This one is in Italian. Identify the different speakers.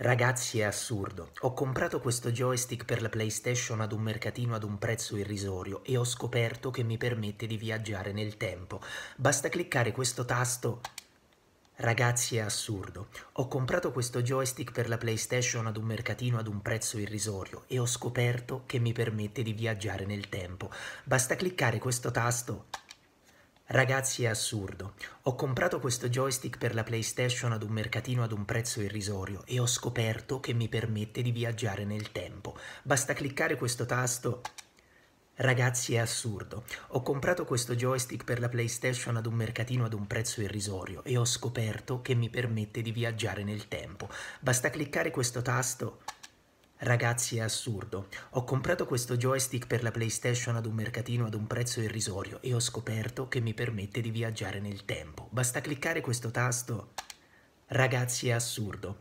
Speaker 1: Ragazzi è assurdo. Ho comprato questo joystick per la PlayStation ad un mercatino ad un prezzo irrisorio e ho scoperto che mi permette di viaggiare nel tempo. Basta cliccare questo tasto Ragazzi è assurdo. Ho comprato questo joystick per la PlayStation ad un mercatino ad un prezzo irrisorio e ho scoperto che mi permette di viaggiare nel tempo. Basta cliccare questo tasto Ragazzi è assurdo. Ho comprato questo joystick per la PlayStation ad un mercatino ad un prezzo irrisorio e ho scoperto che mi permette di viaggiare nel tempo. Basta cliccare questo tasto Ragazzi è assurdo. Ho comprato questo joystick per la PlayStation ad un mercatino ad un prezzo irrisorio e ho scoperto che mi permette di viaggiare nel tempo. Basta cliccare questo tasto Ragazzi è assurdo, ho comprato questo joystick per la PlayStation ad un mercatino ad un prezzo irrisorio e ho scoperto che mi permette di viaggiare nel tempo. Basta cliccare questo tasto Ragazzi è assurdo,